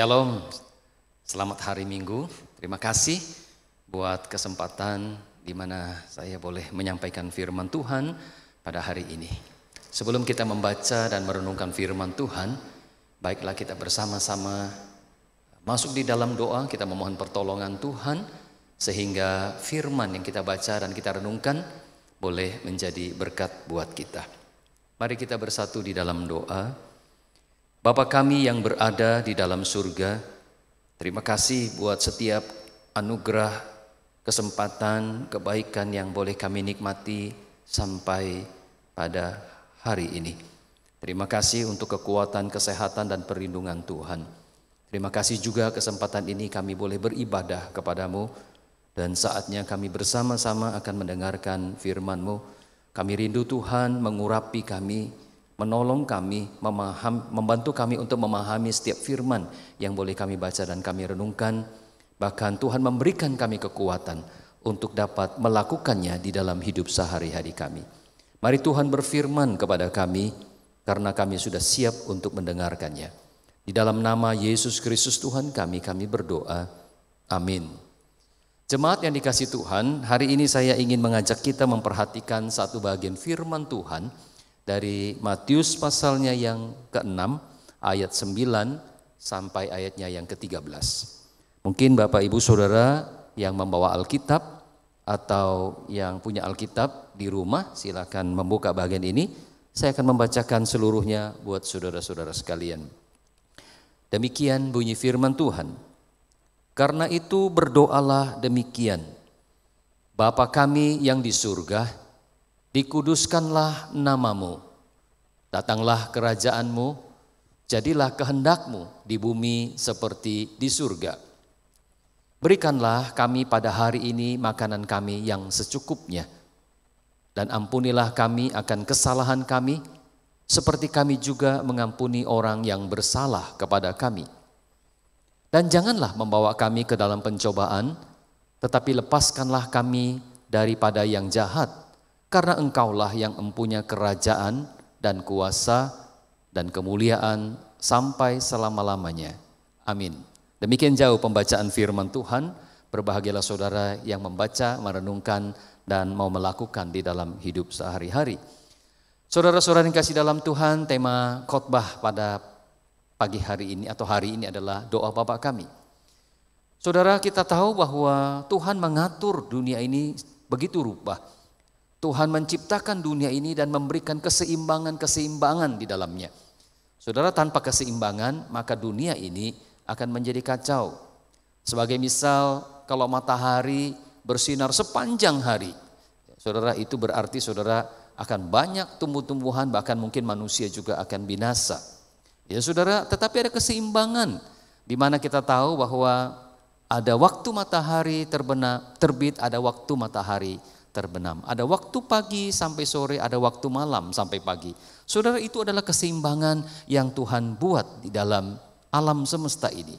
Shalom, selamat hari Minggu. Terima kasih buat kesempatan di mana saya boleh menyampaikan firman Tuhan pada hari ini. Sebelum kita membaca dan merenungkan firman Tuhan, baiklah kita bersama-sama masuk di dalam doa, kita memohon pertolongan Tuhan sehingga firman yang kita baca dan kita renungkan boleh menjadi berkat buat kita. Mari kita bersatu di dalam doa. Bapa kami yang berada di dalam surga, terima kasih buat setiap anugerah, kesempatan, kebaikan yang boleh kami nikmati sampai pada hari ini. Terima kasih untuk kekuatan, kesehatan, dan perlindungan Tuhan. Terima kasih juga kesempatan ini kami boleh beribadah kepadamu dan saatnya kami bersama-sama akan mendengarkan firman-Mu. Kami rindu Tuhan mengurapi kami menolong kami memaham, membantu kami untuk memahami setiap firman yang boleh kami baca dan kami renungkan. Bahkan Tuhan memberikan kami kekuatan untuk dapat melakukannya di dalam hidup sehari-hari kami. Mari Tuhan berfirman kepada kami karena kami sudah siap untuk mendengarkannya. Di dalam nama Yesus Kristus Tuhan kami, kami berdoa. Amin. Jemaat yang dikasih Tuhan, hari ini saya ingin mengajak kita memperhatikan satu bagian firman Tuhan dari Matius pasalnya yang ke-6 ayat 9 sampai ayatnya yang ke-13. Mungkin Bapak Ibu Saudara yang membawa Alkitab atau yang punya Alkitab di rumah silakan membuka bagian ini. Saya akan membacakan seluruhnya buat saudara-saudara sekalian. Demikian bunyi firman Tuhan. Karena itu berdoalah demikian. Bapa kami yang di surga, dikuduskanlah namamu, datanglah kerajaanmu, jadilah kehendakmu di bumi seperti di surga. Berikanlah kami pada hari ini makanan kami yang secukupnya, dan ampunilah kami akan kesalahan kami, seperti kami juga mengampuni orang yang bersalah kepada kami. Dan janganlah membawa kami ke dalam pencobaan, tetapi lepaskanlah kami daripada yang jahat karena engkaulah yang empunya kerajaan dan kuasa dan kemuliaan sampai selama-lamanya. Amin. Demikian jauh pembacaan firman Tuhan. Berbahagialah saudara yang membaca, merenungkan, dan mau melakukan di dalam hidup sehari-hari. Saudara-saudara yang kasih dalam Tuhan, tema khotbah pada pagi hari ini atau hari ini adalah doa Bapak kami. Saudara kita tahu bahwa Tuhan mengatur dunia ini begitu rupa Tuhan menciptakan dunia ini dan memberikan keseimbangan-keseimbangan di dalamnya. Saudara, tanpa keseimbangan, maka dunia ini akan menjadi kacau. Sebagai misal, kalau matahari bersinar sepanjang hari, saudara, itu berarti saudara akan banyak tumbuh-tumbuhan, bahkan mungkin manusia juga akan binasa. Ya, saudara, tetapi ada keseimbangan di mana kita tahu bahwa ada waktu matahari terbenam, terbit, ada waktu matahari terbenam. Ada waktu pagi sampai sore, ada waktu malam sampai pagi. Saudara itu adalah keseimbangan yang Tuhan buat di dalam alam semesta ini.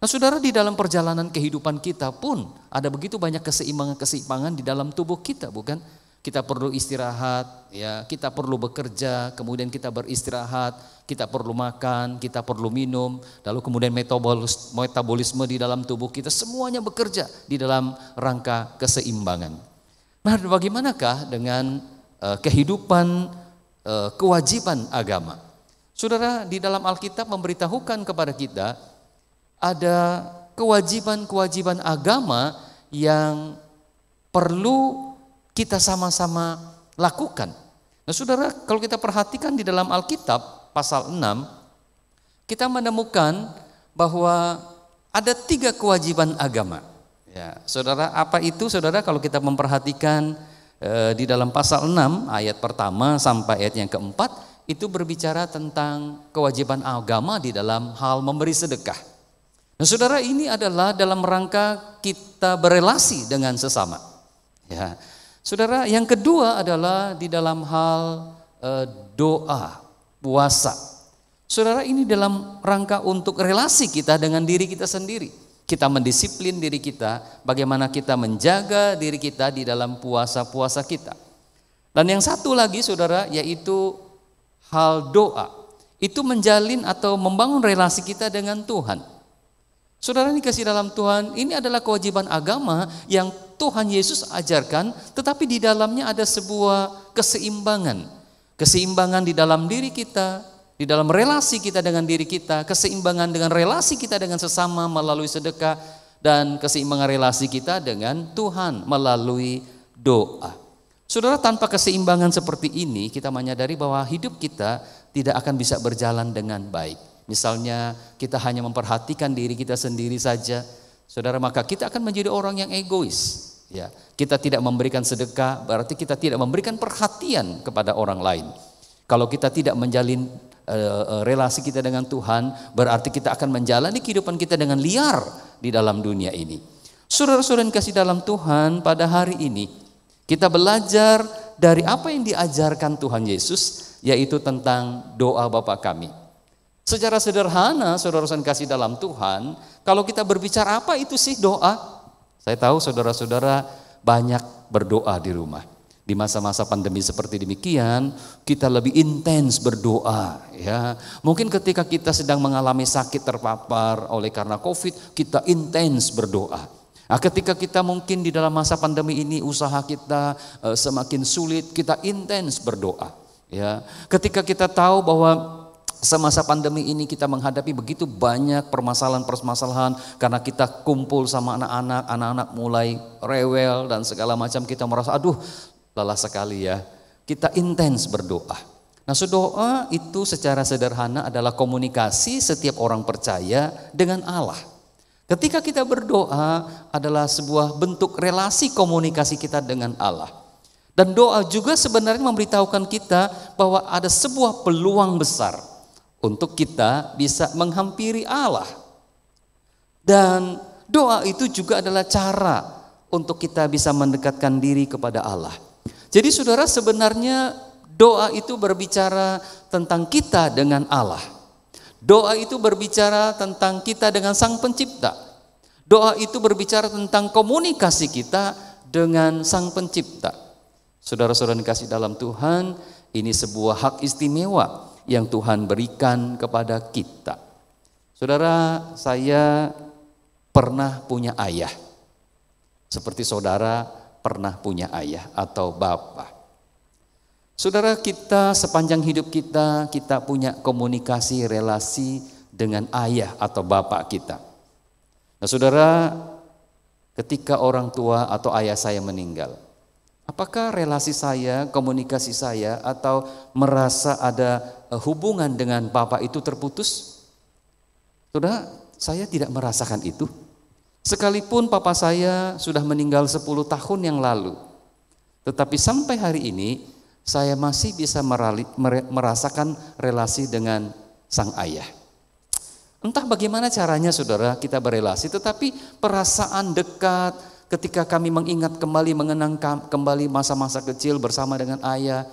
Nah saudara di dalam perjalanan kehidupan kita pun ada begitu banyak keseimbangan-keseimbangan di dalam tubuh kita bukan? Kita perlu istirahat, ya, kita perlu bekerja, kemudian kita beristirahat, kita perlu makan, kita perlu minum, lalu kemudian metabolisme di dalam tubuh kita semuanya bekerja di dalam rangka keseimbangan. Nah, bagaimanakah dengan uh, kehidupan uh, kewajiban agama? Saudara, di dalam Alkitab memberitahukan kepada kita ada kewajiban-kewajiban agama yang perlu kita sama-sama lakukan. Nah, Saudara, kalau kita perhatikan di dalam Alkitab pasal 6 kita menemukan bahwa ada tiga kewajiban agama. Ya, saudara, apa itu saudara kalau kita memperhatikan e, di dalam pasal 6 ayat pertama sampai ayat yang keempat itu berbicara tentang kewajiban agama di dalam hal memberi sedekah. Nah, saudara, ini adalah dalam rangka kita berelasi dengan sesama. Ya. Saudara, yang kedua adalah di dalam hal e, doa, puasa. Saudara, ini dalam rangka untuk relasi kita dengan diri kita sendiri kita mendisiplin diri kita, bagaimana kita menjaga diri kita di dalam puasa-puasa kita. Dan yang satu lagi saudara yaitu hal doa. Itu menjalin atau membangun relasi kita dengan Tuhan. Saudara ini kasih dalam Tuhan, ini adalah kewajiban agama yang Tuhan Yesus ajarkan, tetapi di dalamnya ada sebuah keseimbangan. Keseimbangan di dalam diri kita, di dalam relasi kita dengan diri kita, keseimbangan dengan relasi kita dengan sesama melalui sedekah, dan keseimbangan relasi kita dengan Tuhan melalui doa. Saudara, tanpa keseimbangan seperti ini, kita menyadari bahwa hidup kita tidak akan bisa berjalan dengan baik. Misalnya, kita hanya memperhatikan diri kita sendiri saja, saudara, maka kita akan menjadi orang yang egois. Ya, kita tidak memberikan sedekah, berarti kita tidak memberikan perhatian kepada orang lain. Kalau kita tidak menjalin Eh, eh, relasi kita dengan Tuhan, berarti kita akan menjalani kehidupan kita dengan liar di dalam dunia ini. Saudara-saudara yang kasih dalam Tuhan pada hari ini, kita belajar dari apa yang diajarkan Tuhan Yesus, yaitu tentang doa Bapa kami. Secara sederhana, saudara-saudara kasih dalam Tuhan, kalau kita berbicara apa itu sih doa? Saya tahu saudara-saudara banyak berdoa di rumah. Di masa-masa pandemi seperti demikian, kita lebih intens berdoa ya. Mungkin ketika kita sedang mengalami sakit terpapar oleh karena Covid, kita intens berdoa. Nah, ketika kita mungkin di dalam masa pandemi ini usaha kita e, semakin sulit, kita intens berdoa. Ya, ketika kita tahu bahwa semasa pandemi ini kita menghadapi begitu banyak permasalahan-permasalahan karena kita kumpul sama anak-anak, anak-anak mulai rewel dan segala macam kita merasa aduh lelah sekali ya. Kita intens berdoa. Nah, doa itu secara sederhana adalah komunikasi setiap orang percaya dengan Allah. Ketika kita berdoa adalah sebuah bentuk relasi komunikasi kita dengan Allah. Dan doa juga sebenarnya memberitahukan kita bahwa ada sebuah peluang besar untuk kita bisa menghampiri Allah. Dan doa itu juga adalah cara untuk kita bisa mendekatkan diri kepada Allah. Jadi saudara sebenarnya doa itu berbicara tentang kita dengan Allah. Doa itu berbicara tentang kita dengan Sang Pencipta. Doa itu berbicara tentang komunikasi kita dengan Sang Pencipta. Saudara-saudara dikasih dalam Tuhan, ini sebuah hak istimewa yang Tuhan berikan kepada kita. Saudara, saya pernah punya ayah. Seperti saudara, pernah punya ayah atau bapak. Saudara kita sepanjang hidup kita, kita punya komunikasi relasi dengan ayah atau bapak kita. Nah saudara, ketika orang tua atau ayah saya meninggal, apakah relasi saya, komunikasi saya atau merasa ada eh, hubungan dengan bapak itu terputus? Saudara, saya tidak merasakan itu. Sekalipun papa saya sudah meninggal 10 tahun yang lalu, tetapi sampai hari ini saya masih bisa merasakan relasi dengan sang ayah. Entah bagaimana caranya saudara kita berelasi, tetapi perasaan dekat ketika kami mengingat kembali, mengenang kembali masa-masa kecil bersama dengan ayah,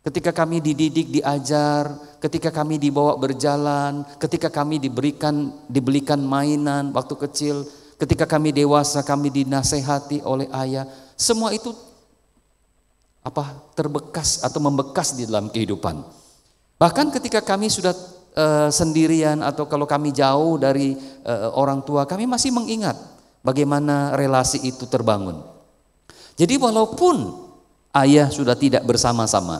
ketika kami dididik, diajar, ketika kami dibawa berjalan, ketika kami diberikan dibelikan mainan waktu kecil, ketika kami dewasa kami dinasehati oleh ayah, semua itu apa terbekas atau membekas di dalam kehidupan. Bahkan ketika kami sudah e, sendirian atau kalau kami jauh dari e, orang tua, kami masih mengingat bagaimana relasi itu terbangun. Jadi walaupun ayah sudah tidak bersama-sama,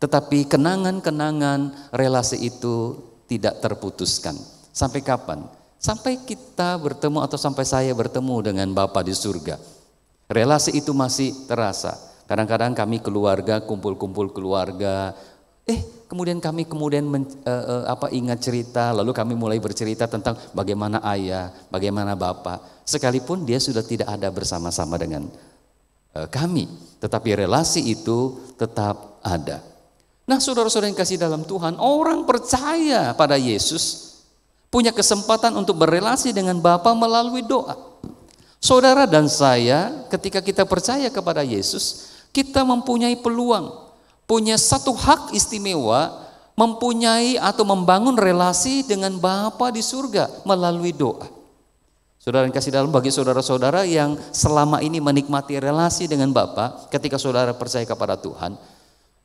tetapi kenangan-kenangan relasi itu tidak terputuskan. Sampai kapan? Sampai kita bertemu atau sampai saya bertemu dengan Bapa di surga. Relasi itu masih terasa. Kadang-kadang kami keluarga, kumpul-kumpul keluarga. Eh, kemudian kami kemudian men, uh, uh, apa ingat cerita, lalu kami mulai bercerita tentang bagaimana ayah, bagaimana bapak. Sekalipun dia sudah tidak ada bersama-sama dengan uh, kami, tetapi relasi itu tetap ada. Nah, saudara-saudara yang kasih dalam Tuhan, orang percaya pada Yesus punya kesempatan untuk berrelasi dengan Bapa melalui doa. Saudara dan saya, ketika kita percaya kepada Yesus, kita mempunyai peluang, punya satu hak istimewa mempunyai atau membangun relasi dengan Bapa di surga melalui doa. Saudara yang kasih dalam bagi saudara-saudara yang selama ini menikmati relasi dengan Bapa ketika saudara percaya kepada Tuhan,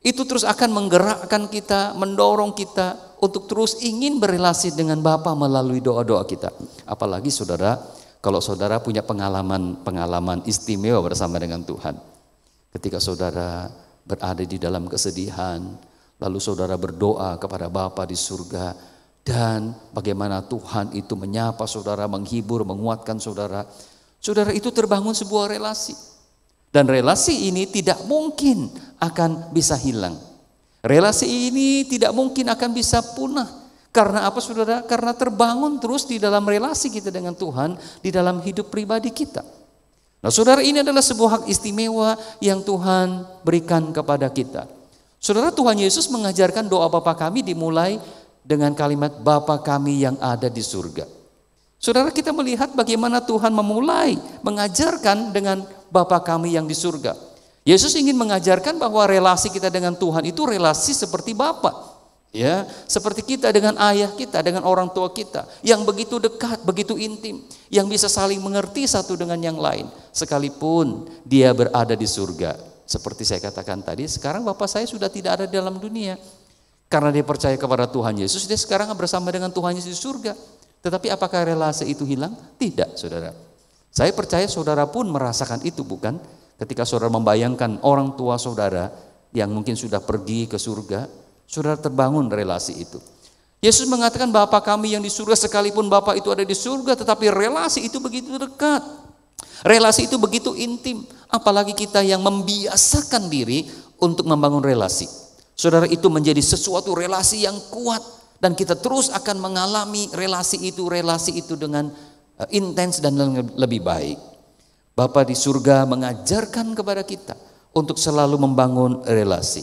itu terus akan menggerakkan kita, mendorong kita untuk terus ingin berrelasi dengan Bapa melalui doa-doa kita. Apalagi saudara, kalau saudara punya pengalaman-pengalaman istimewa bersama dengan Tuhan. Ketika saudara berada di dalam kesedihan, lalu saudara berdoa kepada Bapa di surga, dan bagaimana Tuhan itu menyapa saudara, menghibur, menguatkan saudara. Saudara itu terbangun sebuah relasi. Dan relasi ini tidak mungkin akan bisa hilang Relasi ini tidak mungkin akan bisa punah. Karena apa saudara? Karena terbangun terus di dalam relasi kita dengan Tuhan, di dalam hidup pribadi kita. Nah saudara ini adalah sebuah hak istimewa yang Tuhan berikan kepada kita. Saudara Tuhan Yesus mengajarkan doa Bapa kami dimulai dengan kalimat Bapa kami yang ada di surga. Saudara kita melihat bagaimana Tuhan memulai mengajarkan dengan Bapa kami yang di surga. Yesus ingin mengajarkan bahwa relasi kita dengan Tuhan itu relasi seperti Bapak. Ya, seperti kita dengan ayah kita, dengan orang tua kita yang begitu dekat, begitu intim, yang bisa saling mengerti satu dengan yang lain sekalipun dia berada di surga. Seperti saya katakan tadi, sekarang Bapak saya sudah tidak ada dalam dunia. Karena dia percaya kepada Tuhan Yesus, dia sekarang bersama dengan Tuhan Yesus di surga. Tetapi apakah relasi itu hilang? Tidak, Saudara. Saya percaya saudara pun merasakan itu, bukan? Ketika saudara membayangkan orang tua saudara yang mungkin sudah pergi ke surga, saudara terbangun relasi itu. Yesus mengatakan Bapa kami yang di surga sekalipun Bapa itu ada di surga tetapi relasi itu begitu dekat. Relasi itu begitu intim, apalagi kita yang membiasakan diri untuk membangun relasi. Saudara itu menjadi sesuatu relasi yang kuat dan kita terus akan mengalami relasi itu relasi itu dengan eh, intens dan lebih baik. Bapak di surga mengajarkan kepada kita untuk selalu membangun relasi.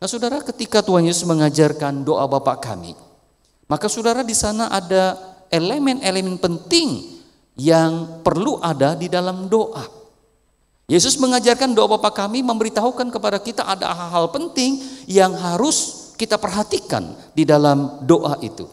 Nah, Saudara, ketika Tuhan Yesus mengajarkan doa Bapak kami, maka Saudara di sana ada elemen-elemen penting yang perlu ada di dalam doa. Yesus mengajarkan doa Bapa kami memberitahukan kepada kita ada hal-hal penting yang harus kita perhatikan di dalam doa itu.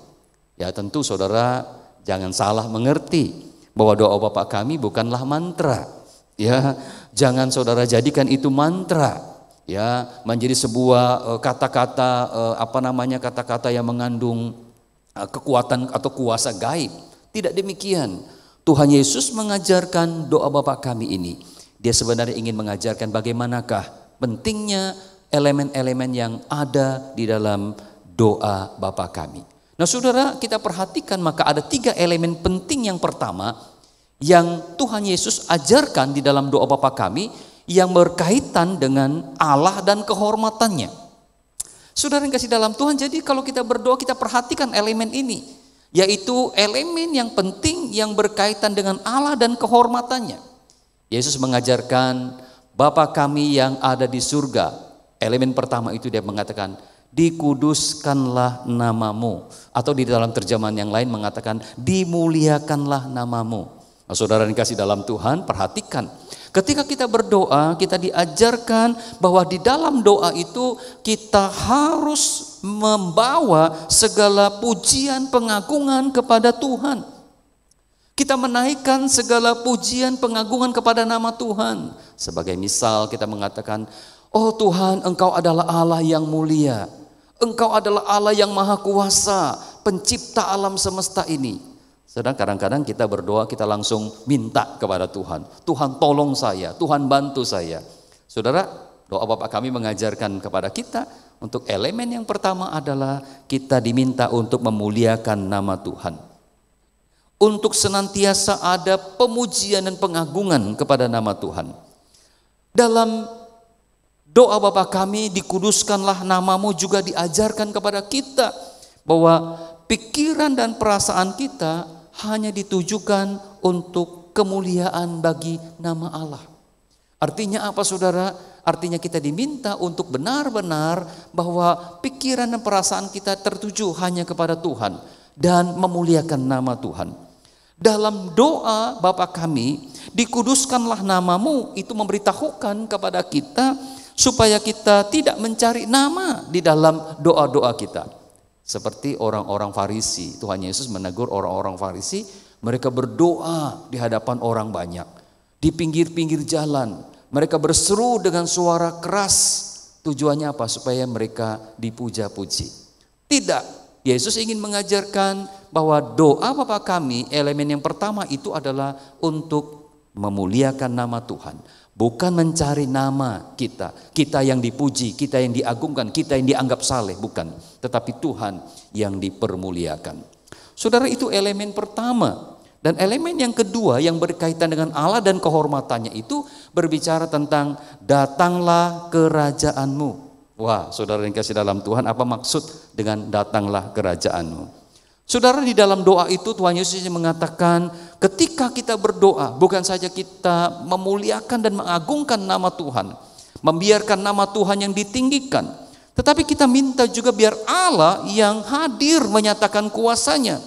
Ya tentu saudara jangan salah mengerti bahwa doa Bapak kami bukanlah mantra. Ya, jangan saudara jadikan itu mantra. Ya, menjadi sebuah eh, kata-kata eh, apa namanya kata-kata yang mengandung eh, kekuatan atau kuasa gaib. Tidak demikian. Tuhan Yesus mengajarkan doa bapak kami ini. Dia sebenarnya ingin mengajarkan bagaimanakah pentingnya elemen-elemen yang ada di dalam doa bapak kami. Nah saudara kita perhatikan maka ada tiga elemen penting yang pertama yang Tuhan Yesus ajarkan di dalam doa Bapa kami yang berkaitan dengan Allah dan kehormatannya. Saudara yang kasih dalam Tuhan, jadi kalau kita berdoa kita perhatikan elemen ini, yaitu elemen yang penting yang berkaitan dengan Allah dan kehormatannya. Yesus mengajarkan Bapa kami yang ada di surga. Elemen pertama itu dia mengatakan, dikuduskanlah namamu. Atau di dalam terjemahan yang lain mengatakan, dimuliakanlah namamu. Nah, saudara yang kasih dalam Tuhan, perhatikan. Ketika kita berdoa, kita diajarkan bahwa di dalam doa itu kita harus membawa segala pujian pengagungan kepada Tuhan. Kita menaikkan segala pujian pengagungan kepada nama Tuhan. Sebagai misal kita mengatakan, Oh Tuhan, Engkau adalah Allah yang mulia. Engkau adalah Allah yang maha kuasa, pencipta alam semesta ini. Sedang kadang-kadang kita berdoa, kita langsung minta kepada Tuhan. Tuhan tolong saya, Tuhan bantu saya. Saudara, doa Bapak kami mengajarkan kepada kita untuk elemen yang pertama adalah kita diminta untuk memuliakan nama Tuhan. Untuk senantiasa ada pemujian dan pengagungan kepada nama Tuhan. Dalam Doa Bapa kami dikuduskanlah namamu juga diajarkan kepada kita bahwa pikiran dan perasaan kita hanya ditujukan untuk kemuliaan bagi nama Allah. Artinya apa saudara? Artinya kita diminta untuk benar-benar bahwa pikiran dan perasaan kita tertuju hanya kepada Tuhan dan memuliakan nama Tuhan. Dalam doa Bapa kami, dikuduskanlah namamu itu memberitahukan kepada kita supaya kita tidak mencari nama di dalam doa-doa kita. Seperti orang-orang Farisi, Tuhan Yesus menegur orang-orang Farisi, mereka berdoa di hadapan orang banyak, di pinggir-pinggir jalan, mereka berseru dengan suara keras. Tujuannya apa? Supaya mereka dipuja-puji. Tidak, Yesus ingin mengajarkan bahwa doa Bapa kami, elemen yang pertama itu adalah untuk memuliakan nama Tuhan, bukan mencari nama kita, kita yang dipuji, kita yang diagungkan, kita yang dianggap saleh, bukan, tetapi Tuhan yang dipermuliakan. Saudara, itu elemen pertama, dan elemen yang kedua yang berkaitan dengan Allah dan kehormatannya itu berbicara tentang datanglah kerajaanmu. Wah, saudara yang kasih dalam Tuhan, apa maksud dengan datanglah kerajaanmu? Saudara di dalam doa itu Tuhan Yesus mengatakan ketika kita berdoa bukan saja kita memuliakan dan mengagungkan nama Tuhan, membiarkan nama Tuhan yang ditinggikan, tetapi kita minta juga biar Allah yang hadir menyatakan kuasanya.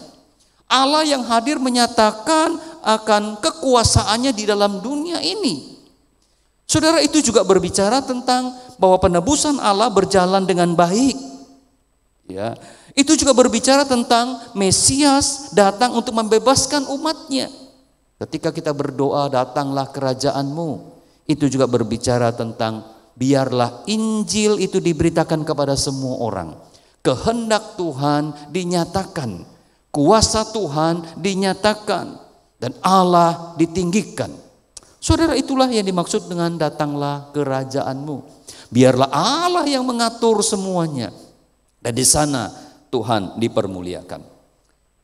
Allah yang hadir menyatakan akan kekuasaannya di dalam dunia ini. Saudara itu juga berbicara tentang bahwa penebusan Allah berjalan dengan baik. Ya, itu juga berbicara tentang Mesias datang untuk membebaskan umatnya. Ketika kita berdoa, datanglah kerajaanmu. Itu juga berbicara tentang biarlah Injil itu diberitakan kepada semua orang. Kehendak Tuhan dinyatakan. Kuasa Tuhan dinyatakan. Dan Allah ditinggikan. Saudara itulah yang dimaksud dengan datanglah kerajaanmu. Biarlah Allah yang mengatur semuanya. Dan di sana Tuhan dipermuliakan.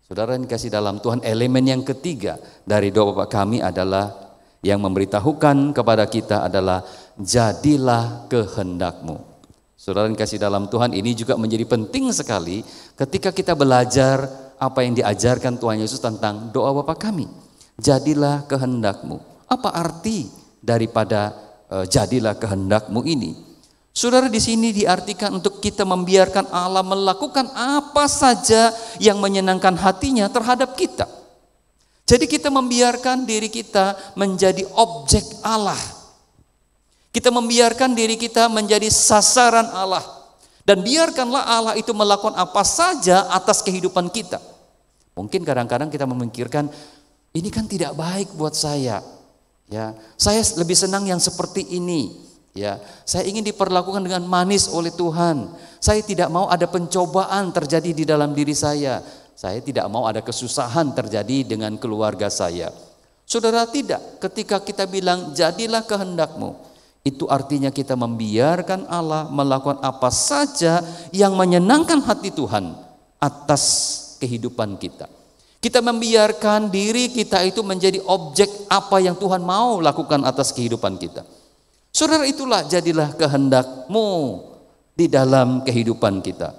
Saudara yang kasih dalam Tuhan, elemen yang ketiga dari doa Bapak kami adalah yang memberitahukan kepada kita adalah jadilah kehendakmu. Saudara yang kasih dalam Tuhan ini juga menjadi penting sekali ketika kita belajar apa yang diajarkan Tuhan Yesus tentang doa Bapa kami. Jadilah kehendakmu. Apa arti daripada e, jadilah kehendakmu ini? Saudara di sini diartikan untuk kita membiarkan Allah melakukan apa saja yang menyenangkan hatinya terhadap kita. Jadi kita membiarkan diri kita menjadi objek Allah. Kita membiarkan diri kita menjadi sasaran Allah. Dan biarkanlah Allah itu melakukan apa saja atas kehidupan kita. Mungkin kadang-kadang kita memikirkan, ini kan tidak baik buat saya. Ya, saya lebih senang yang seperti ini. Ya, saya ingin diperlakukan dengan manis oleh Tuhan. Saya tidak mau ada pencobaan terjadi di dalam diri saya. Saya tidak mau ada kesusahan terjadi dengan keluarga saya. Saudara tidak, ketika kita bilang jadilah kehendakmu, itu artinya kita membiarkan Allah melakukan apa saja yang menyenangkan hati Tuhan atas kehidupan kita. Kita membiarkan diri kita itu menjadi objek apa yang Tuhan mau lakukan atas kehidupan kita. Saudara itulah jadilah kehendakmu di dalam kehidupan kita.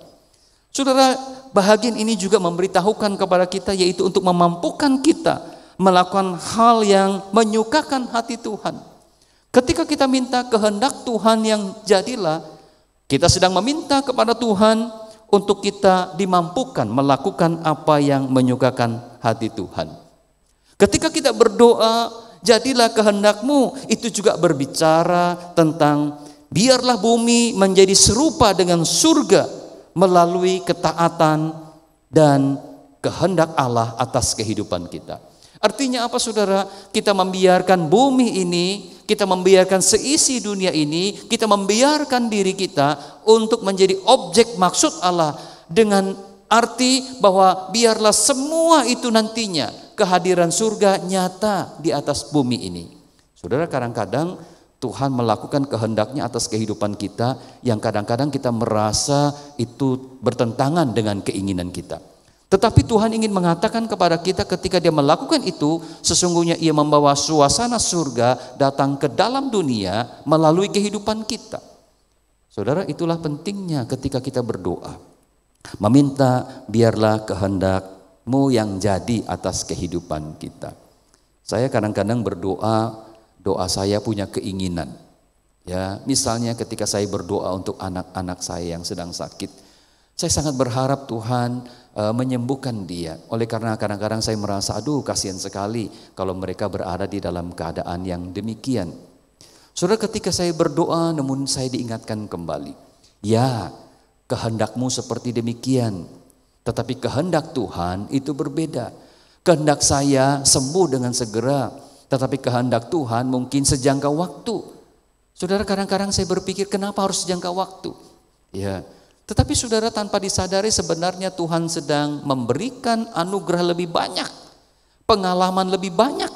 Saudara, bahagian ini juga memberitahukan kepada kita yaitu untuk memampukan kita melakukan hal yang menyukakan hati Tuhan. Ketika kita minta kehendak Tuhan yang jadilah, kita sedang meminta kepada Tuhan untuk kita dimampukan melakukan apa yang menyukakan hati Tuhan. Ketika kita berdoa Jadilah kehendakmu itu juga berbicara tentang biarlah bumi menjadi serupa dengan surga melalui ketaatan dan kehendak Allah atas kehidupan kita. Artinya apa saudara? Kita membiarkan bumi ini, kita membiarkan seisi dunia ini, kita membiarkan diri kita untuk menjadi objek maksud Allah dengan arti bahwa biarlah semua itu nantinya kehadiran surga nyata di atas bumi ini. Saudara kadang-kadang Tuhan melakukan kehendaknya atas kehidupan kita yang kadang-kadang kita merasa itu bertentangan dengan keinginan kita. Tetapi Tuhan ingin mengatakan kepada kita ketika dia melakukan itu, sesungguhnya ia membawa suasana surga datang ke dalam dunia melalui kehidupan kita. Saudara, itulah pentingnya ketika kita berdoa. Meminta biarlah kehendak Mu yang jadi atas kehidupan kita. Saya kadang-kadang berdoa, doa saya punya keinginan. Ya, misalnya ketika saya berdoa untuk anak-anak saya yang sedang sakit, saya sangat berharap Tuhan e, menyembuhkan dia. Oleh karena kadang-kadang saya merasa, aduh kasihan sekali kalau mereka berada di dalam keadaan yang demikian. Saudara ketika saya berdoa namun saya diingatkan kembali. Ya, kehendakmu seperti demikian tetapi kehendak Tuhan itu berbeda. Kehendak saya sembuh dengan segera, tetapi kehendak Tuhan mungkin sejangka waktu. Saudara kadang-kadang saya berpikir kenapa harus sejangka waktu? Ya. Tetapi saudara tanpa disadari sebenarnya Tuhan sedang memberikan anugerah lebih banyak, pengalaman lebih banyak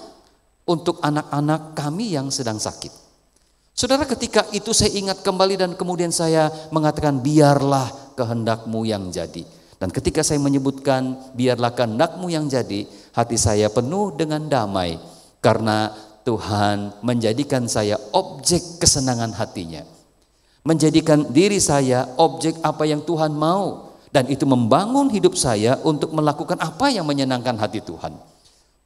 untuk anak-anak kami yang sedang sakit. Saudara ketika itu saya ingat kembali dan kemudian saya mengatakan biarlah kehendakmu yang jadi. Dan ketika saya menyebutkan biarlah kehendakmu yang jadi, hati saya penuh dengan damai karena Tuhan menjadikan saya objek kesenangan hatinya. Menjadikan diri saya objek apa yang Tuhan mau dan itu membangun hidup saya untuk melakukan apa yang menyenangkan hati Tuhan.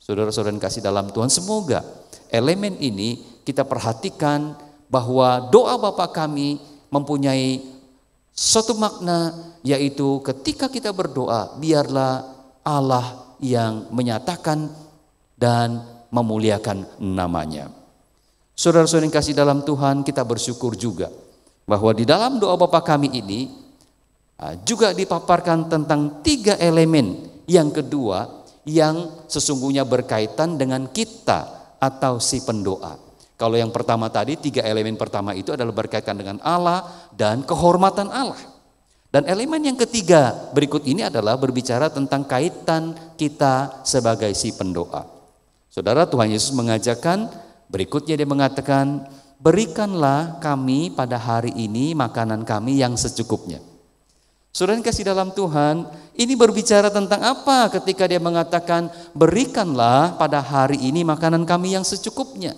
Saudara-saudara yang kasih dalam Tuhan, semoga elemen ini kita perhatikan bahwa doa Bapa kami mempunyai Suatu makna yaitu ketika kita berdoa, biarlah Allah yang menyatakan dan memuliakan namanya. Saudara-saudara yang kasih dalam Tuhan, kita bersyukur juga bahwa di dalam doa Bapa kami ini ah, juga dipaparkan tentang tiga elemen yang kedua yang sesungguhnya berkaitan dengan kita atau si pendoa. Kalau yang pertama tadi, tiga elemen pertama itu adalah berkaitan dengan Allah dan kehormatan Allah. Dan elemen yang ketiga berikut ini adalah berbicara tentang kaitan kita sebagai si pendoa. Saudara Tuhan Yesus mengajarkan, berikutnya dia mengatakan, berikanlah kami pada hari ini makanan kami yang secukupnya. Saudara kasih dalam Tuhan, ini berbicara tentang apa ketika dia mengatakan, berikanlah pada hari ini makanan kami yang secukupnya.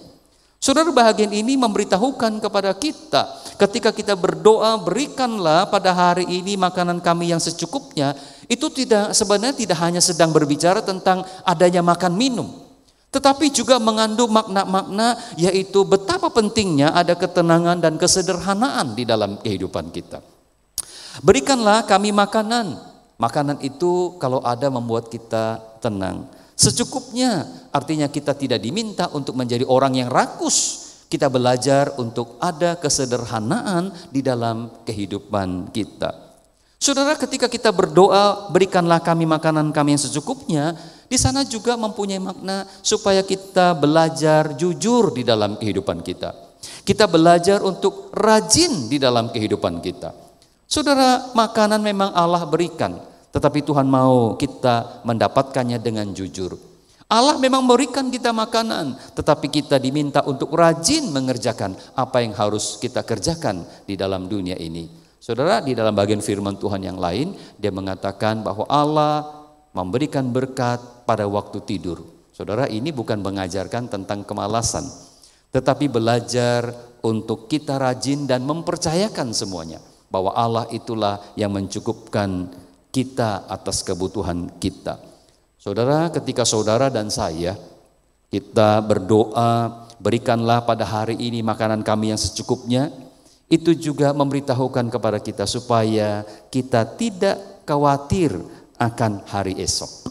Saudara bahagian ini memberitahukan kepada kita ketika kita berdoa berikanlah pada hari ini makanan kami yang secukupnya itu tidak sebenarnya tidak hanya sedang berbicara tentang adanya makan minum tetapi juga mengandung makna-makna yaitu betapa pentingnya ada ketenangan dan kesederhanaan di dalam kehidupan kita. Berikanlah kami makanan. Makanan itu kalau ada membuat kita tenang secukupnya. Artinya kita tidak diminta untuk menjadi orang yang rakus. Kita belajar untuk ada kesederhanaan di dalam kehidupan kita. Saudara, ketika kita berdoa, berikanlah kami makanan kami yang secukupnya. Di sana juga mempunyai makna supaya kita belajar jujur di dalam kehidupan kita. Kita belajar untuk rajin di dalam kehidupan kita. Saudara, makanan memang Allah berikan, tetapi Tuhan mau kita mendapatkannya dengan jujur. Allah memang memberikan kita makanan, tetapi kita diminta untuk rajin mengerjakan apa yang harus kita kerjakan di dalam dunia ini. Saudara, di dalam bagian firman Tuhan yang lain, dia mengatakan bahwa Allah memberikan berkat pada waktu tidur. Saudara, ini bukan mengajarkan tentang kemalasan, tetapi belajar untuk kita rajin dan mempercayakan semuanya bahwa Allah itulah yang mencukupkan kita atas kebutuhan kita. Saudara, ketika saudara dan saya kita berdoa, berikanlah pada hari ini makanan kami yang secukupnya. Itu juga memberitahukan kepada kita supaya kita tidak khawatir akan hari esok.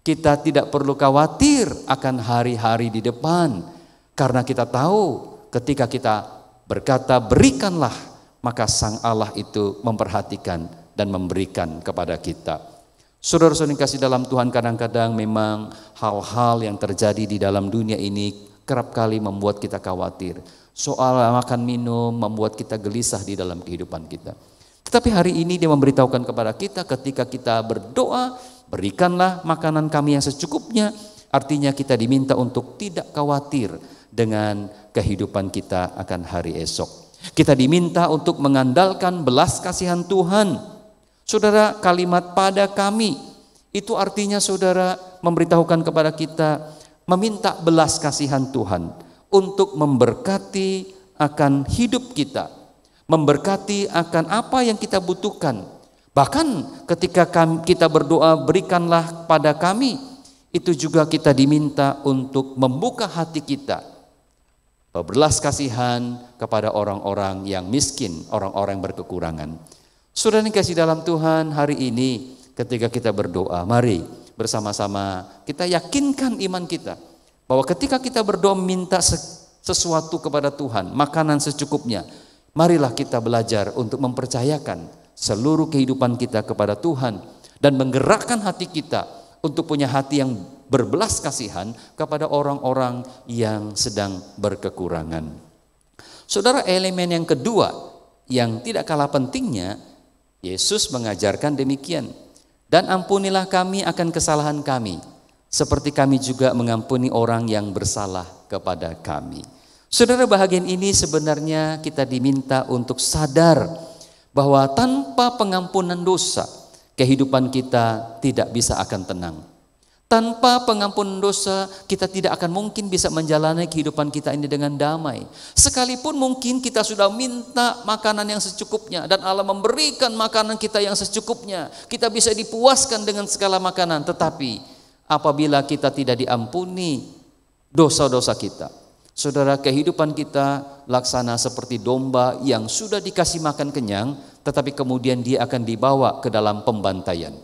Kita tidak perlu khawatir akan hari-hari di depan karena kita tahu ketika kita berkata berikanlah maka sang Allah itu memperhatikan dan memberikan kepada kita. Saudara-saudara yang kasih dalam Tuhan kadang-kadang memang hal-hal yang terjadi di dalam dunia ini kerap kali membuat kita khawatir. Soal makan minum membuat kita gelisah di dalam kehidupan kita. Tetapi hari ini dia memberitahukan kepada kita ketika kita berdoa, berikanlah makanan kami yang secukupnya. Artinya kita diminta untuk tidak khawatir dengan kehidupan kita akan hari esok. Kita diminta untuk mengandalkan belas kasihan Tuhan Saudara, kalimat pada kami itu artinya saudara memberitahukan kepada kita meminta belas kasihan Tuhan untuk memberkati akan hidup kita, memberkati akan apa yang kita butuhkan. Bahkan ketika kita berdoa berikanlah pada kami, itu juga kita diminta untuk membuka hati kita. Berbelas kasihan kepada orang-orang yang miskin, orang-orang berkekurangan. Saudara Sudah kasih dalam Tuhan hari ini ketika kita berdoa, mari bersama-sama kita yakinkan iman kita bahwa ketika kita berdoa minta sesuatu kepada Tuhan, makanan secukupnya, marilah kita belajar untuk mempercayakan seluruh kehidupan kita kepada Tuhan dan menggerakkan hati kita untuk punya hati yang berbelas kasihan kepada orang-orang yang sedang berkekurangan. Saudara, elemen yang kedua yang tidak kalah pentingnya Yesus mengajarkan demikian. Dan ampunilah kami akan kesalahan kami, seperti kami juga mengampuni orang yang bersalah kepada kami. Saudara bahagian ini sebenarnya kita diminta untuk sadar bahwa tanpa pengampunan dosa, kehidupan kita tidak bisa akan tenang. Tanpa pengampun dosa, kita tidak akan mungkin bisa menjalani kehidupan kita ini dengan damai. Sekalipun mungkin kita sudah minta makanan yang secukupnya dan Allah memberikan makanan kita yang secukupnya, kita bisa dipuaskan dengan segala makanan, tetapi apabila kita tidak diampuni dosa-dosa kita, Saudara, kehidupan kita laksana seperti domba yang sudah dikasih makan kenyang, tetapi kemudian dia akan dibawa ke dalam pembantaian.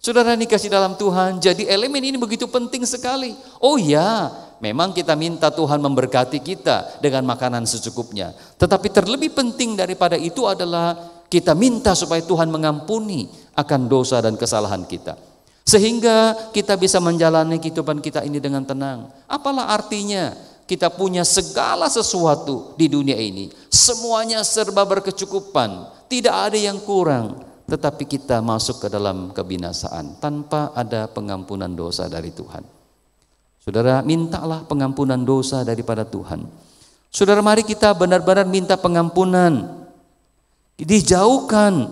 Saudara dikasih dalam Tuhan, jadi elemen ini begitu penting sekali. Oh ya, memang kita minta Tuhan memberkati kita dengan makanan secukupnya. Tetapi terlebih penting daripada itu adalah kita minta supaya Tuhan mengampuni akan dosa dan kesalahan kita. Sehingga kita bisa menjalani kehidupan kita ini dengan tenang. Apalah artinya kita punya segala sesuatu di dunia ini. Semuanya serba berkecukupan, tidak ada yang kurang, tetapi kita masuk ke dalam kebinasaan tanpa ada pengampunan dosa dari Tuhan. Saudara, mintalah pengampunan dosa daripada Tuhan. Saudara, mari kita benar-benar minta pengampunan. Dijauhkan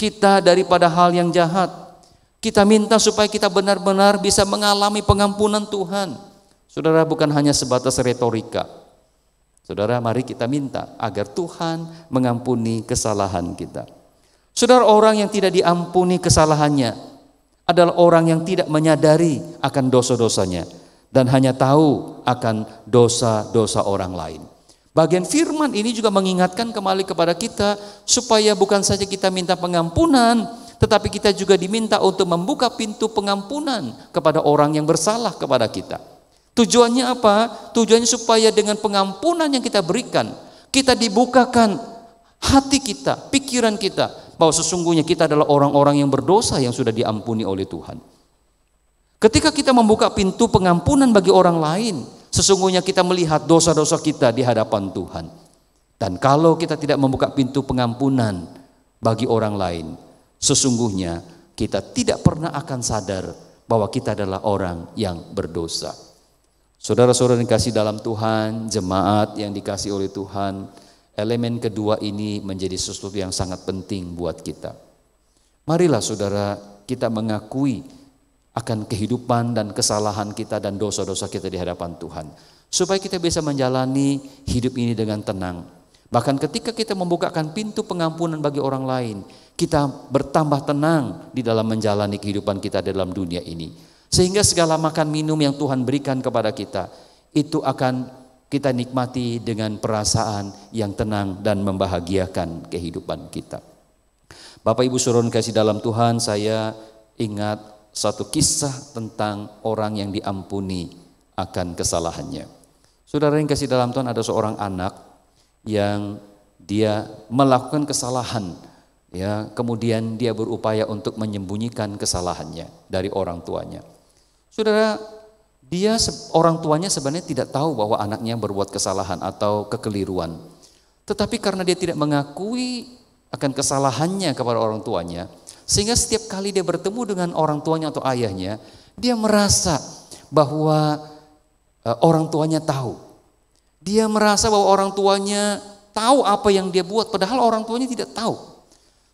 kita daripada hal yang jahat. Kita minta supaya kita benar-benar bisa mengalami pengampunan Tuhan. Saudara, bukan hanya sebatas retorika. Saudara, mari kita minta agar Tuhan mengampuni kesalahan kita. Saudara orang yang tidak diampuni kesalahannya adalah orang yang tidak menyadari akan dosa-dosanya dan hanya tahu akan dosa-dosa orang lain. Bagian firman ini juga mengingatkan kembali kepada kita supaya bukan saja kita minta pengampunan, tetapi kita juga diminta untuk membuka pintu pengampunan kepada orang yang bersalah kepada kita. Tujuannya apa? Tujuannya supaya dengan pengampunan yang kita berikan, kita dibukakan hati kita, pikiran kita bahwa sesungguhnya kita adalah orang-orang yang berdosa yang sudah diampuni oleh Tuhan. Ketika kita membuka pintu pengampunan bagi orang lain, sesungguhnya kita melihat dosa-dosa kita di hadapan Tuhan. Dan kalau kita tidak membuka pintu pengampunan bagi orang lain, sesungguhnya kita tidak pernah akan sadar bahwa kita adalah orang yang berdosa. Saudara-saudara yang dikasih dalam Tuhan, jemaat yang dikasih oleh Tuhan, Elemen kedua ini menjadi sesuatu yang sangat penting buat kita. Marilah saudara kita mengakui akan kehidupan dan kesalahan kita dan dosa-dosa kita di hadapan Tuhan. Supaya kita bisa menjalani hidup ini dengan tenang. Bahkan ketika kita membukakan pintu pengampunan bagi orang lain, kita bertambah tenang di dalam menjalani kehidupan kita dalam dunia ini. Sehingga segala makan minum yang Tuhan berikan kepada kita, itu akan kita nikmati dengan perasaan yang tenang dan membahagiakan kehidupan kita. Bapak Ibu suruh kasih dalam Tuhan, saya ingat satu kisah tentang orang yang diampuni akan kesalahannya. Saudara yang kasih dalam Tuhan ada seorang anak yang dia melakukan kesalahan ya, kemudian dia berupaya untuk menyembunyikan kesalahannya dari orang tuanya. Saudara, dia orang tuanya sebenarnya tidak tahu bahwa anaknya berbuat kesalahan atau kekeliruan. Tetapi karena dia tidak mengakui akan kesalahannya kepada orang tuanya, sehingga setiap kali dia bertemu dengan orang tuanya atau ayahnya, dia merasa bahwa e, orang tuanya tahu. Dia merasa bahwa orang tuanya tahu apa yang dia buat padahal orang tuanya tidak tahu.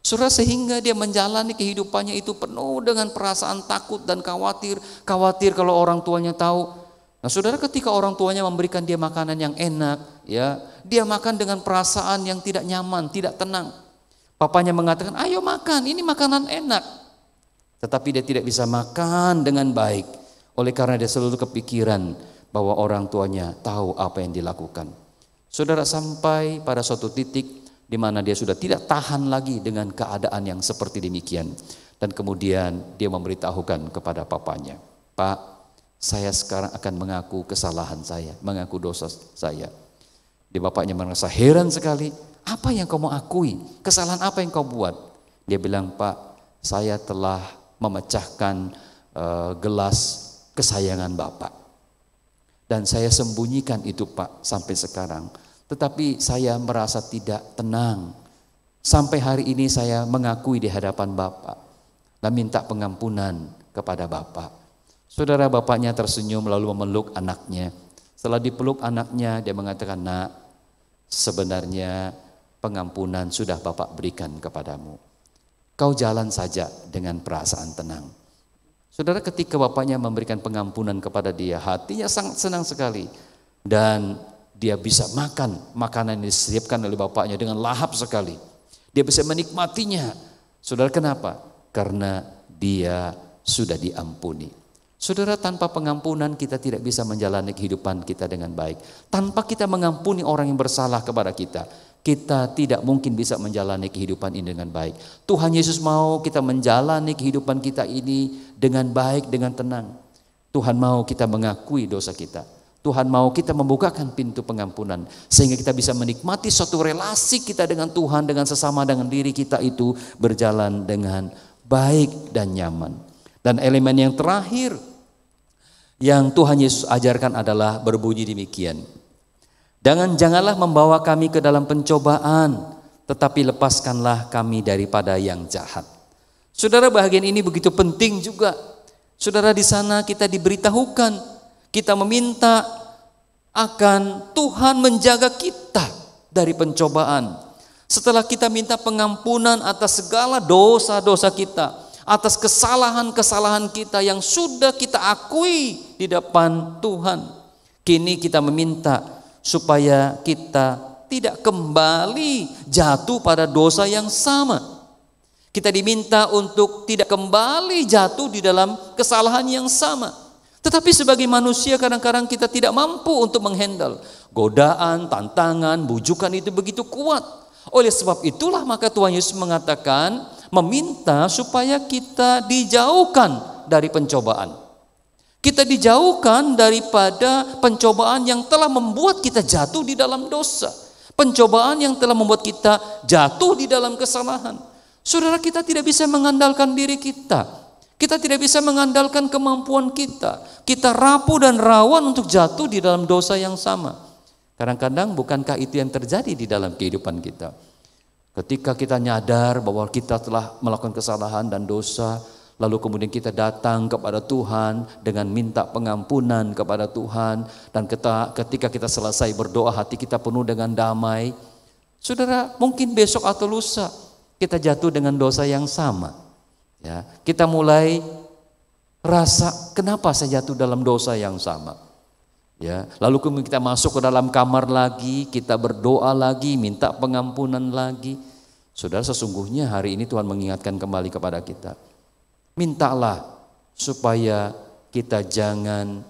Surah sehingga dia menjalani kehidupannya itu penuh dengan perasaan takut dan khawatir, khawatir kalau orang tuanya tahu. Nah, Saudara ketika orang tuanya memberikan dia makanan yang enak, ya, dia makan dengan perasaan yang tidak nyaman, tidak tenang. Papanya mengatakan, "Ayo makan, ini makanan enak." Tetapi dia tidak bisa makan dengan baik oleh karena dia selalu kepikiran bahwa orang tuanya tahu apa yang dilakukan. Saudara sampai pada suatu titik di mana dia sudah tidak tahan lagi dengan keadaan yang seperti demikian. Dan kemudian dia memberitahukan kepada papanya, Pak, saya sekarang akan mengaku kesalahan saya, mengaku dosa saya. Di bapaknya merasa heran sekali, apa yang kau mau akui? Kesalahan apa yang kau buat? Dia bilang, Pak, saya telah memecahkan uh, gelas kesayangan Bapak. Dan saya sembunyikan itu Pak sampai sekarang tetapi saya merasa tidak tenang. Sampai hari ini saya mengakui di hadapan Bapak dan minta pengampunan kepada Bapak. Saudara bapaknya tersenyum lalu memeluk anaknya. Setelah dipeluk anaknya, dia mengatakan, "Nak, sebenarnya pengampunan sudah Bapak berikan kepadamu. Kau jalan saja dengan perasaan tenang." Saudara ketika bapaknya memberikan pengampunan kepada dia, hatinya sangat senang sekali. Dan dia bisa makan makanan yang disiapkan oleh bapaknya dengan lahap sekali. Dia bisa menikmatinya. Saudara kenapa? Karena dia sudah diampuni. Saudara, tanpa pengampunan kita tidak bisa menjalani kehidupan kita dengan baik. Tanpa kita mengampuni orang yang bersalah kepada kita, kita tidak mungkin bisa menjalani kehidupan ini dengan baik. Tuhan Yesus mau kita menjalani kehidupan kita ini dengan baik, dengan tenang. Tuhan mau kita mengakui dosa kita. Tuhan mau kita membukakan pintu pengampunan sehingga kita bisa menikmati suatu relasi kita dengan Tuhan dengan sesama dengan diri kita itu berjalan dengan baik dan nyaman. Dan elemen yang terakhir yang Tuhan Yesus ajarkan adalah berbunyi demikian. Jangan janganlah membawa kami ke dalam pencobaan, tetapi lepaskanlah kami daripada yang jahat. Saudara bahagian ini begitu penting juga. Saudara di sana kita diberitahukan kita meminta akan Tuhan menjaga kita dari pencobaan. Setelah kita minta pengampunan atas segala dosa-dosa kita, atas kesalahan-kesalahan kita yang sudah kita akui di depan Tuhan. Kini kita meminta supaya kita tidak kembali jatuh pada dosa yang sama. Kita diminta untuk tidak kembali jatuh di dalam kesalahan yang sama. Tetapi sebagai manusia kadang-kadang kita tidak mampu untuk menghandle godaan, tantangan, bujukan itu begitu kuat. Oleh sebab itulah maka Tuhan Yesus mengatakan meminta supaya kita dijauhkan dari pencobaan. Kita dijauhkan daripada pencobaan yang telah membuat kita jatuh di dalam dosa. Pencobaan yang telah membuat kita jatuh di dalam kesalahan. Saudara kita tidak bisa mengandalkan diri kita. Kita tidak bisa mengandalkan kemampuan kita. Kita rapuh dan rawan untuk jatuh di dalam dosa yang sama. Kadang-kadang bukankah itu yang terjadi di dalam kehidupan kita? Ketika kita nyadar bahwa kita telah melakukan kesalahan dan dosa, lalu kemudian kita datang kepada Tuhan dengan minta pengampunan kepada Tuhan dan ketika kita selesai berdoa hati kita penuh dengan damai. Saudara, mungkin besok atau lusa kita jatuh dengan dosa yang sama. Ya, kita mulai rasa kenapa saya jatuh dalam dosa yang sama. Ya, lalu kemudian kita masuk ke dalam kamar lagi, kita berdoa lagi, minta pengampunan lagi. Saudara sesungguhnya hari ini Tuhan mengingatkan kembali kepada kita. Mintalah supaya kita jangan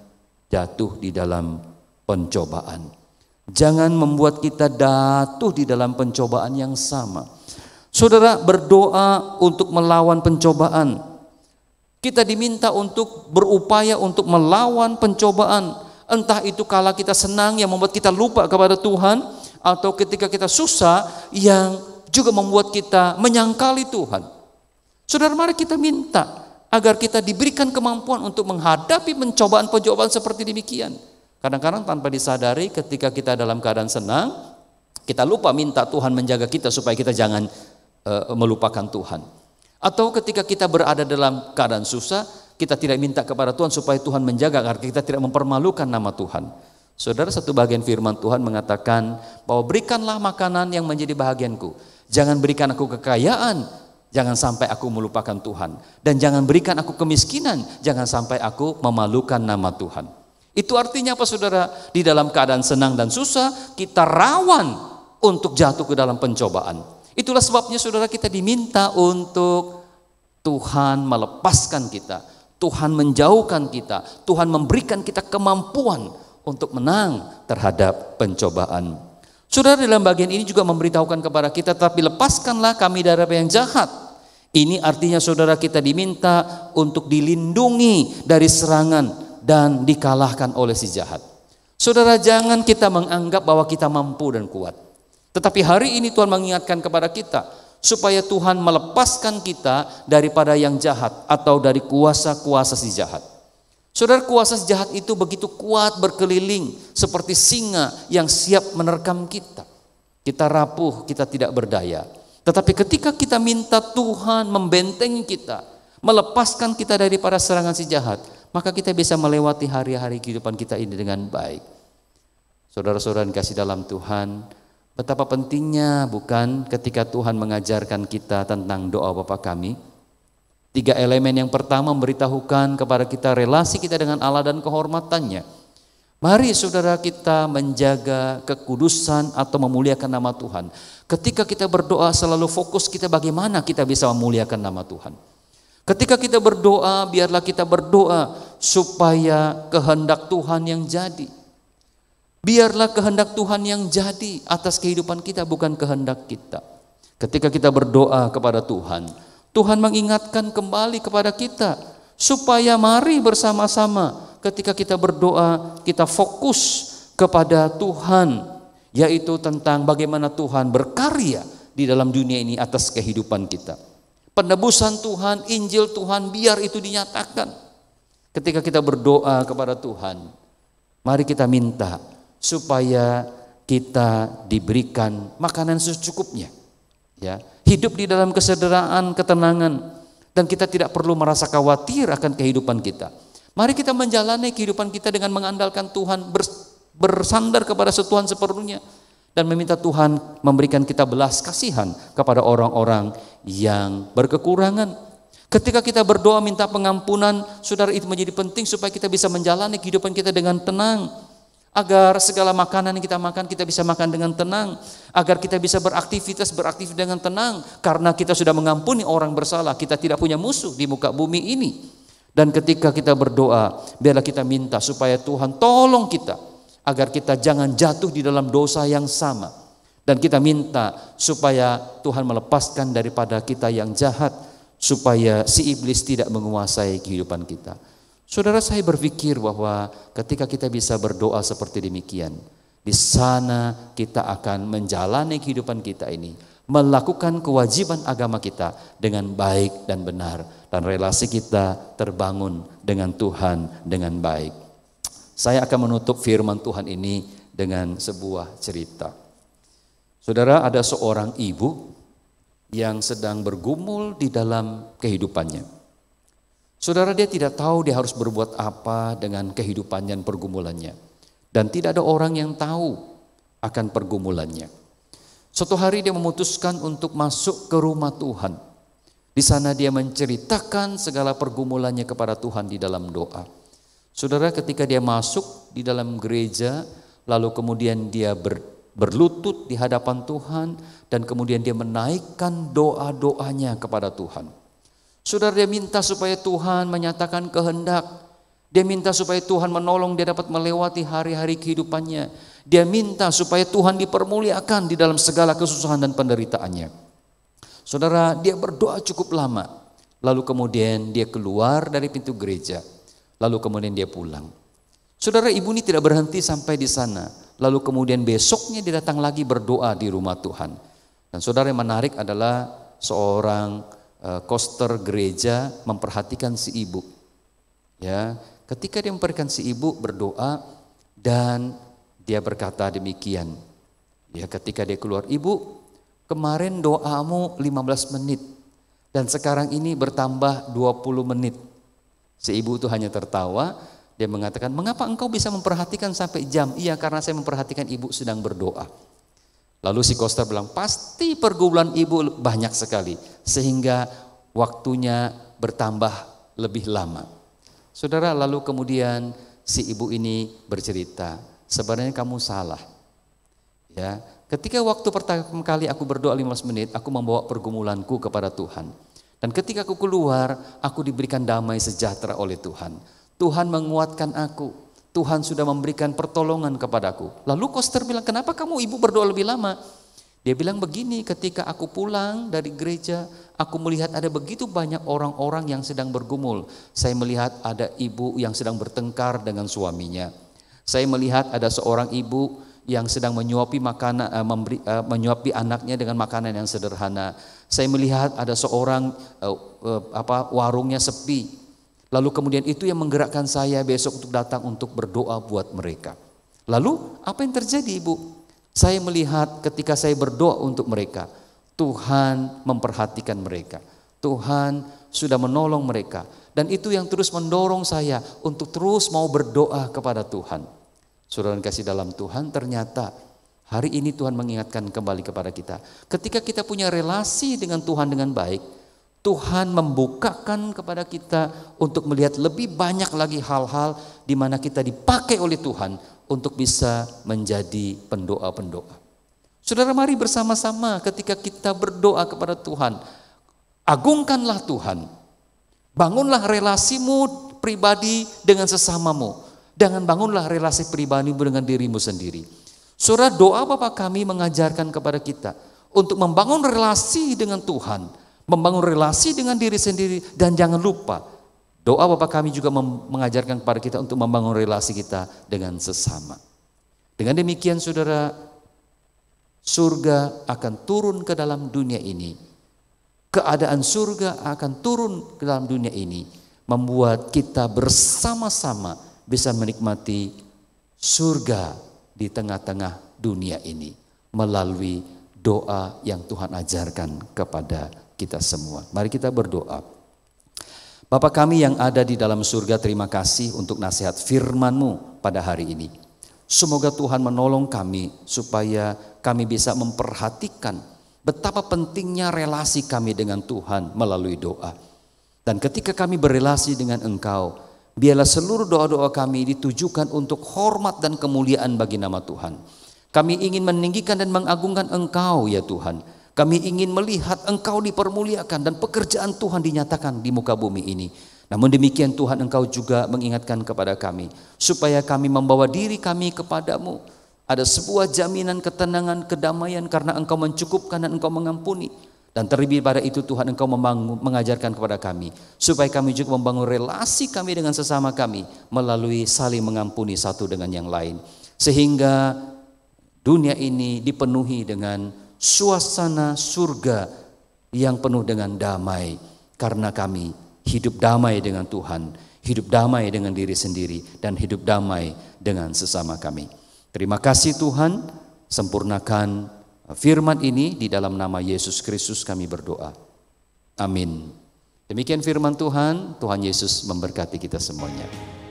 jatuh di dalam pencobaan. Jangan membuat kita jatuh di dalam pencobaan yang sama. Saudara berdoa untuk melawan pencobaan. Kita diminta untuk berupaya untuk melawan pencobaan. Entah itu kala kita senang yang membuat kita lupa kepada Tuhan atau ketika kita susah yang juga membuat kita menyangkali Tuhan. Saudara mari kita minta agar kita diberikan kemampuan untuk menghadapi pencobaan-pencobaan seperti demikian. Kadang-kadang tanpa disadari ketika kita dalam keadaan senang, kita lupa minta Tuhan menjaga kita supaya kita jangan Eh, melupakan Tuhan. Atau ketika kita berada dalam keadaan susah, kita tidak minta kepada Tuhan supaya Tuhan menjaga agar kita tidak mempermalukan nama Tuhan. Saudara, satu bagian firman Tuhan mengatakan bahwa berikanlah makanan yang menjadi bahagianku. Jangan berikan aku kekayaan, jangan sampai aku melupakan Tuhan. Dan jangan berikan aku kemiskinan, jangan sampai aku memalukan nama Tuhan. Itu artinya apa saudara? Di dalam keadaan senang dan susah, kita rawan untuk jatuh ke dalam pencobaan. Itulah sebabnya saudara kita diminta untuk Tuhan melepaskan kita, Tuhan menjauhkan kita, Tuhan memberikan kita kemampuan untuk menang terhadap pencobaan. Saudara dalam bagian ini juga memberitahukan kepada kita, tapi lepaskanlah kami dari apa yang jahat. Ini artinya saudara kita diminta untuk dilindungi dari serangan dan dikalahkan oleh si jahat. Saudara jangan kita menganggap bahwa kita mampu dan kuat. Tetapi hari ini Tuhan mengingatkan kepada kita supaya Tuhan melepaskan kita daripada yang jahat atau dari kuasa-kuasa si jahat. Saudara kuasa si jahat itu begitu kuat berkeliling seperti singa yang siap menerkam kita. Kita rapuh, kita tidak berdaya. Tetapi ketika kita minta Tuhan membentengi kita, melepaskan kita daripada serangan si jahat, maka kita bisa melewati hari-hari kehidupan kita ini dengan baik. Saudara-saudara yang kasih dalam Tuhan, Betapa pentingnya bukan ketika Tuhan mengajarkan kita tentang doa Bapa kami. Tiga elemen yang pertama memberitahukan kepada kita relasi kita dengan Allah dan kehormatannya. Mari saudara kita menjaga kekudusan atau memuliakan nama Tuhan. Ketika kita berdoa selalu fokus kita bagaimana kita bisa memuliakan nama Tuhan. Ketika kita berdoa biarlah kita berdoa supaya kehendak Tuhan yang jadi. Biarlah kehendak Tuhan yang jadi atas kehidupan kita, bukan kehendak kita. Ketika kita berdoa kepada Tuhan, Tuhan mengingatkan kembali kepada kita supaya mari bersama-sama ketika kita berdoa, kita fokus kepada Tuhan, yaitu tentang bagaimana Tuhan berkarya di dalam dunia ini atas kehidupan kita. Penebusan Tuhan, Injil Tuhan, biar itu dinyatakan. Ketika kita berdoa kepada Tuhan, mari kita minta supaya kita diberikan makanan secukupnya. Ya, hidup di dalam kesederhanaan ketenangan dan kita tidak perlu merasa khawatir akan kehidupan kita. Mari kita menjalani kehidupan kita dengan mengandalkan Tuhan, bersandar kepada setuhan seperlunya dan meminta Tuhan memberikan kita belas kasihan kepada orang-orang yang berkekurangan. Ketika kita berdoa minta pengampunan, saudara itu menjadi penting supaya kita bisa menjalani kehidupan kita dengan tenang agar segala makanan yang kita makan kita bisa makan dengan tenang, agar kita bisa beraktivitas beraktif dengan tenang karena kita sudah mengampuni orang bersalah, kita tidak punya musuh di muka bumi ini. Dan ketika kita berdoa, biarlah kita minta supaya Tuhan tolong kita agar kita jangan jatuh di dalam dosa yang sama. Dan kita minta supaya Tuhan melepaskan daripada kita yang jahat supaya si iblis tidak menguasai kehidupan kita. Saudara saya berpikir bahwa ketika kita bisa berdoa seperti demikian, di sana kita akan menjalani kehidupan kita ini, melakukan kewajiban agama kita dengan baik dan benar dan relasi kita terbangun dengan Tuhan dengan baik. Saya akan menutup firman Tuhan ini dengan sebuah cerita. Saudara ada seorang ibu yang sedang bergumul di dalam kehidupannya. Saudara dia tidak tahu dia harus berbuat apa dengan kehidupannya dan pergumulannya. Dan tidak ada orang yang tahu akan pergumulannya. Suatu hari dia memutuskan untuk masuk ke rumah Tuhan. Di sana dia menceritakan segala pergumulannya kepada Tuhan di dalam doa. Saudara ketika dia masuk di dalam gereja, lalu kemudian dia ber, berlutut di hadapan Tuhan dan kemudian dia menaikkan doa-doanya kepada Tuhan. Saudara dia minta supaya Tuhan menyatakan kehendak. Dia minta supaya Tuhan menolong dia dapat melewati hari-hari kehidupannya. Dia minta supaya Tuhan dipermuliakan di dalam segala kesusahan dan penderitaannya. Saudara, dia berdoa cukup lama. Lalu kemudian dia keluar dari pintu gereja. Lalu kemudian dia pulang. Saudara, ibu ini tidak berhenti sampai di sana. Lalu kemudian besoknya dia datang lagi berdoa di rumah Tuhan. Dan saudara yang menarik adalah seorang Eh, koster gereja memperhatikan si ibu. Ya, ketika dia memperhatikan si ibu berdoa dan dia berkata demikian. Ya, ketika dia keluar, "Ibu, kemarin doamu 15 menit dan sekarang ini bertambah 20 menit." Si ibu itu hanya tertawa, dia mengatakan, "Mengapa engkau bisa memperhatikan sampai jam?" "Iya, karena saya memperhatikan ibu sedang berdoa." Lalu si Koster bilang, pasti pergumulan ibu banyak sekali. Sehingga waktunya bertambah lebih lama. Saudara, lalu kemudian si ibu ini bercerita, sebenarnya kamu salah. Ya, ketika waktu pertama kali aku berdoa 15 menit, aku membawa pergumulanku kepada Tuhan. Dan ketika aku keluar, aku diberikan damai sejahtera oleh Tuhan. Tuhan menguatkan aku. Tuhan sudah memberikan pertolongan kepadaku. Lalu Koster bilang, kenapa kamu ibu berdoa lebih lama? Dia bilang begini, ketika aku pulang dari gereja, aku melihat ada begitu banyak orang-orang yang sedang bergumul. Saya melihat ada ibu yang sedang bertengkar dengan suaminya. Saya melihat ada seorang ibu yang sedang menyuapi makanan uh, eh, memberi, uh, menyuapi anaknya dengan makanan yang sederhana. Saya melihat ada seorang uh, uh, apa warungnya sepi, Lalu kemudian itu yang menggerakkan saya besok untuk datang untuk berdoa buat mereka. Lalu apa yang terjadi ibu? Saya melihat ketika saya berdoa untuk mereka, Tuhan memperhatikan mereka. Tuhan sudah menolong mereka. Dan itu yang terus mendorong saya untuk terus mau berdoa kepada Tuhan. Saudara kasih dalam Tuhan ternyata hari ini Tuhan mengingatkan kembali kepada kita. Ketika kita punya relasi dengan Tuhan dengan baik, Tuhan membukakan kepada kita untuk melihat lebih banyak lagi hal-hal di mana kita dipakai oleh Tuhan untuk bisa menjadi pendoa-pendoa. Saudara mari bersama-sama ketika kita berdoa kepada Tuhan, agungkanlah Tuhan. Bangunlah relasimu pribadi dengan sesamamu. dengan bangunlah relasi pribadimu dengan dirimu sendiri. Surat doa bapak kami mengajarkan kepada kita untuk membangun relasi dengan Tuhan membangun relasi dengan diri sendiri dan jangan lupa doa Bapa kami juga mengajarkan kepada kita untuk membangun relasi kita dengan sesama. Dengan demikian saudara, surga akan turun ke dalam dunia ini. Keadaan surga akan turun ke dalam dunia ini membuat kita bersama-sama bisa menikmati surga di tengah-tengah dunia ini melalui doa yang Tuhan ajarkan kepada kita semua. Mari kita berdoa. Bapa kami yang ada di dalam surga, terima kasih untuk nasihat firman-Mu pada hari ini. Semoga Tuhan menolong kami supaya kami bisa memperhatikan betapa pentingnya relasi kami dengan Tuhan melalui doa. Dan ketika kami berrelasi dengan Engkau, biarlah seluruh doa-doa kami ditujukan untuk hormat dan kemuliaan bagi nama Tuhan. Kami ingin meninggikan dan mengagungkan Engkau ya Tuhan. Kami ingin melihat engkau dipermuliakan dan pekerjaan Tuhan dinyatakan di muka bumi ini. Namun demikian Tuhan engkau juga mengingatkan kepada kami. Supaya kami membawa diri kami kepadamu. Ada sebuah jaminan ketenangan, kedamaian karena engkau mencukupkan dan engkau mengampuni. Dan terlebih pada itu Tuhan engkau membangun, mengajarkan kepada kami. Supaya kami juga membangun relasi kami dengan sesama kami. Melalui saling mengampuni satu dengan yang lain. Sehingga dunia ini dipenuhi dengan suasana surga yang penuh dengan damai karena kami hidup damai dengan Tuhan, hidup damai dengan diri sendiri dan hidup damai dengan sesama kami. Terima kasih Tuhan, sempurnakan firman ini di dalam nama Yesus Kristus kami berdoa. Amin. Demikian firman Tuhan, Tuhan Yesus memberkati kita semuanya.